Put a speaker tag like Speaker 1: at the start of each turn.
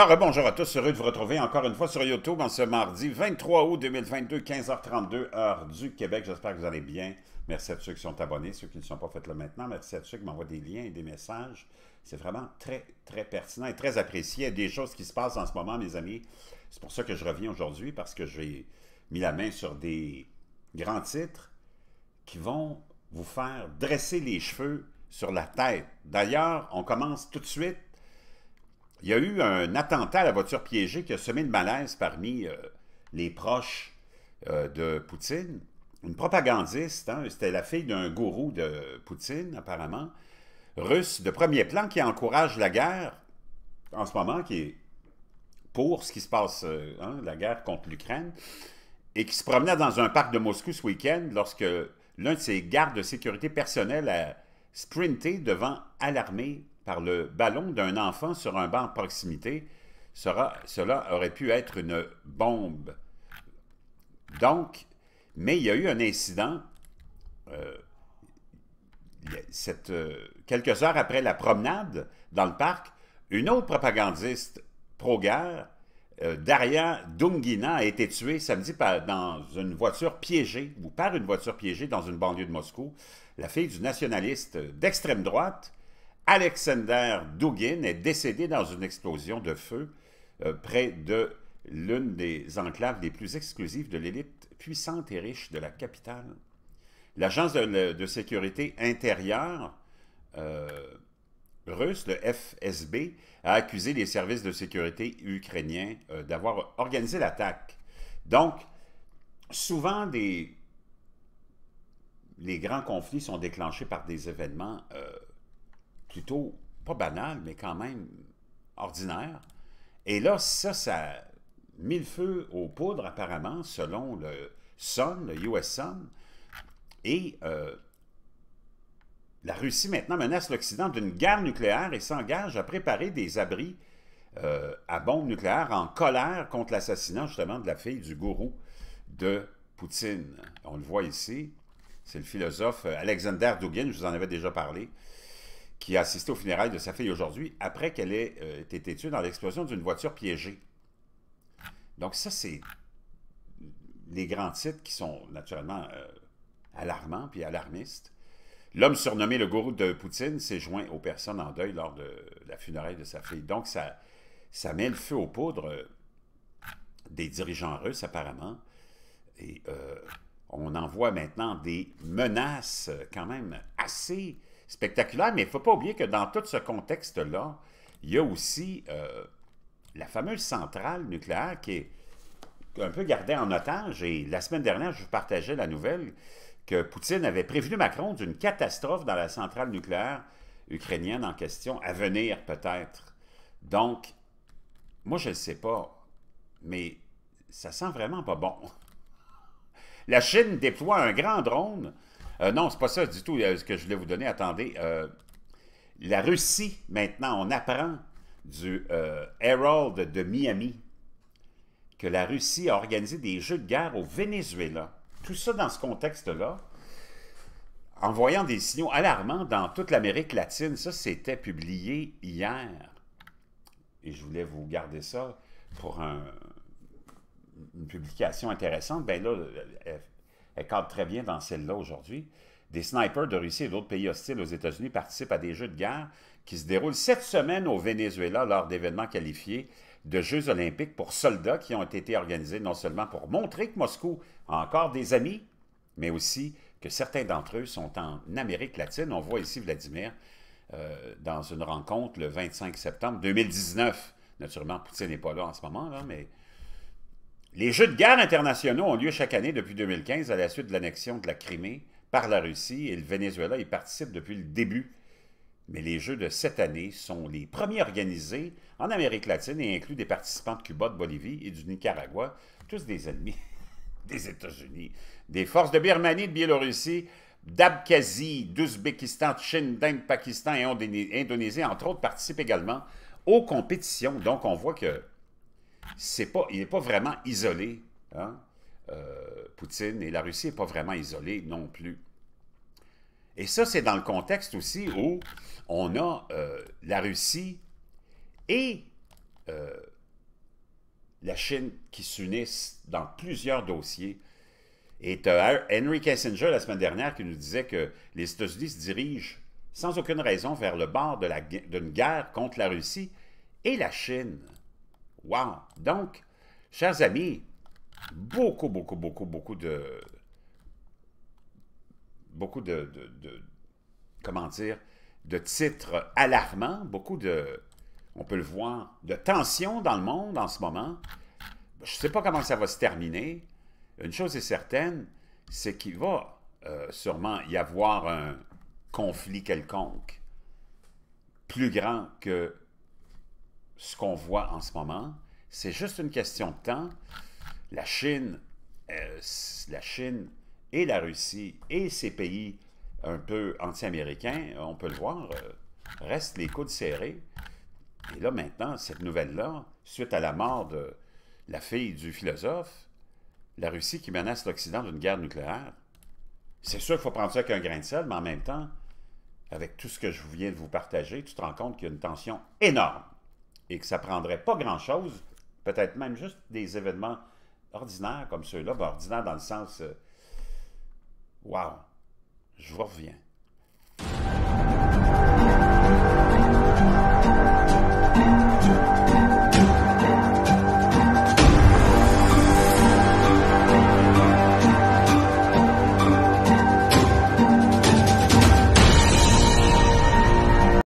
Speaker 1: Alors, bonjour à tous, heureux de vous retrouver encore une fois sur YouTube en ce mardi 23 août 2022, 15h32, heure du Québec. J'espère que vous allez bien. Merci à ceux qui sont abonnés, ceux qui ne sont pas, faits là maintenant. Merci à ceux qui m'envoient des liens et des messages. C'est vraiment très, très pertinent et très apprécié. Il y a des choses qui se passent en ce moment, mes amis. C'est pour ça que je reviens aujourd'hui, parce que j'ai mis la main sur des grands titres qui vont vous faire dresser les cheveux sur la tête. D'ailleurs, on commence tout de suite il y a eu un attentat à la voiture piégée qui a semé le malaise parmi euh, les proches euh, de Poutine. Une propagandiste, hein, c'était la fille d'un gourou de Poutine, apparemment, russe de premier plan qui encourage la guerre en ce moment, qui est pour ce qui se passe, euh, hein, la guerre contre l'Ukraine, et qui se promenait dans un parc de Moscou ce week-end lorsque l'un de ses gardes de sécurité personnelle a sprinté devant alarmé par le ballon d'un enfant sur un banc à proximité, sera, cela aurait pu être une bombe. Donc, mais il y a eu un incident euh, euh, quelques heures après la promenade dans le parc, une autre propagandiste pro-guerre, euh, Daria Dungina, a été tuée samedi dans une voiture piégée ou par une voiture piégée dans une banlieue de Moscou. La fille du nationaliste d'extrême droite Alexander Dugin est décédé dans une explosion de feu euh, près de l'une des enclaves les plus exclusives de l'élite puissante et riche de la capitale. L'agence de, sécurité intérieure euh, russe, le FSB, a accusé les services de sécurité ukrainiens euh, d'avoir organisé l'attaque. Donc, souvent, les grands conflits sont déclenchés par des événements plutôt, pas banal, mais quand même ordinaire. Et là, ça, ça le feu aux poudres, apparemment, selon le Sun, le US Sun. Et euh, la Russie maintenant menace l'Occident d'une guerre nucléaire et s'engage à préparer des abris euh, à bombes nucléaires en colère contre l'assassinat justement de la fille du gourou de Poutine. On le voit ici, c'est le philosophe euh, Alexander Dugin, je vous en avais déjà parlé, qui a assisté au funérailles de sa fille aujourd'hui après qu'elle ait euh, été tuée dans l'explosion d'une voiture piégée. Donc ça, c'est les grands titres qui sont naturellement euh, alarmants puis alarmistes. L'homme surnommé le gourou de Poutine s'est joint aux personnes en deuil lors de la funéraille de sa fille. Donc ça, ça met le feu aux poudres euh, des dirigeants russes apparemment. Et on en voit maintenant des menaces quand même assez spectaculaire, mais il ne faut pas oublier que dans tout ce contexte-là, il y a aussi euh, la fameuse centrale nucléaire qui est un peu gardée en otage. Et la semaine dernière, je partageais la nouvelle que Poutine avait prévenu Macron d'une catastrophe dans la centrale nucléaire ukrainienne en question, à venir peut-être. Donc, moi, je ne sais pas, mais ça sent vraiment pas bon. La Chine déploie un grand drone non, euh, non, c'est pas ça du tout euh, ce que je voulais vous donner. Attendez. Euh, la Russie, maintenant, on apprend du Herald de Miami que la Russie a organisé des jeux de guerre au Venezuela. Tout ça dans ce contexte-là En voyant des signaux alarmants dans toute l'Amérique latine. Ça, c'était publié hier. Et je voulais vous garder ça pour une publication intéressante. Ben là, elle cadre très bien dans celle-là aujourd'hui. Des snipers de Russie et d'autres pays hostiles aux États-Unis participent à des jeux de guerre qui se déroulent cette semaine au Venezuela lors d'événements qualifiés de Jeux olympiques pour soldats qui ont été organisés non seulement pour montrer que Moscou a encore des amis, mais aussi que certains d'entre eux sont en Amérique latine. On voit ici Vladimir euh, dans une rencontre le 25 septembre 2019. Naturellement, Poutine n'est pas là en ce moment, là, mais les Jeux de guerre internationaux ont lieu chaque année depuis 2015 à la suite de l'annexion de la Crimée par la Russie et le Venezuela y participe depuis le début. Mais les Jeux de cette année sont les premiers organisés en Amérique latine et incluent des participants de Cuba, de Bolivie et du Nicaragua, tous des ennemis des États-Unis, des forces de Birmanie, de Biélorussie, d'Abkhazie, d'Ouzbékistan, de Chine, d'Inde, Pakistan et Indonésie, entre autres, participent également aux compétitions. Donc, on voit que il n'est pas vraiment isolé. Hein. Euh, Poutine et la Russie n'est pas vraiment isolée non plus. Et ça, c'est dans le contexte aussi où on a euh, la Russie et euh, la Chine qui s'unissent dans plusieurs dossiers. Et Henry Kissinger, la semaine dernière, qui nous disait que les États-Unis se dirigent sans aucune raison vers le bord d'une guerre contre la Russie et la Chine. Wow! Donc, chers amis, beaucoup, beaucoup, beaucoup, beaucoup de... Beaucoup de... comment dire? De titres alarmants, beaucoup de... On peut le voir, de tensions dans le monde en ce moment. Je ne sais pas comment ça va se terminer. Une chose est certaine, c'est qu'il va euh, sûrement y avoir un conflit quelconque plus grand que ce qu'on voit en ce moment. C'est juste une question de temps. La Chine, euh, la Chine et la Russie et ces pays un peu anti-américains, on peut le voir, euh, restent les coudes serrés. Et là, maintenant, cette nouvelle-là, suite à la mort de la fille du philosophe, la Russie qui menace l'Occident d'une guerre nucléaire, c'est sûr qu'il faut prendre ça avec un grain de sel, mais en même temps, avec tout ce que je viens de vous partager, tu te rends compte qu'il y a une tension énorme et que ça prendrait pas grand-chose, peut-être même juste des événements ordinaires comme ceux-là, ben, ordinaires dans le sens, waouh, wow, je vous reviens.